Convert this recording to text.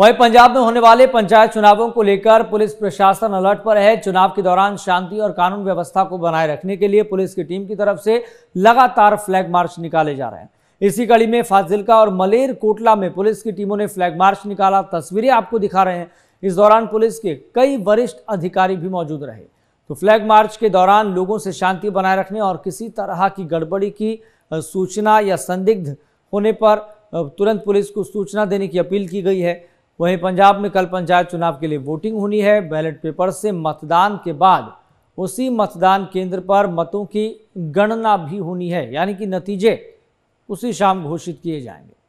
वहीं पंजाब में होने वाले पंचायत चुनावों को लेकर पुलिस प्रशासन अलर्ट पर है चुनाव के दौरान शांति और कानून व्यवस्था को बनाए रखने के लिए पुलिस की टीम की तरफ से लगातार फ्लैग मार्च निकाले जा रहे हैं इसी कड़ी में फाजिलका और मलेर कोटला में पुलिस की टीमों ने फ्लैग मार्च निकाला तस्वीरें आपको दिखा रहे हैं इस दौरान पुलिस के कई वरिष्ठ अधिकारी भी मौजूद रहे तो फ्लैग मार्च के दौरान लोगों से शांति बनाए रखने और किसी तरह की गड़बड़ी की सूचना या संदिग्ध होने पर तुरंत पुलिस को सूचना देने की अपील की गई है वहीं पंजाब में कल पंचायत चुनाव के लिए वोटिंग होनी है बैलेट पेपर से मतदान के बाद उसी मतदान केंद्र पर मतों की गणना भी होनी है यानी कि नतीजे उसी शाम घोषित किए जाएंगे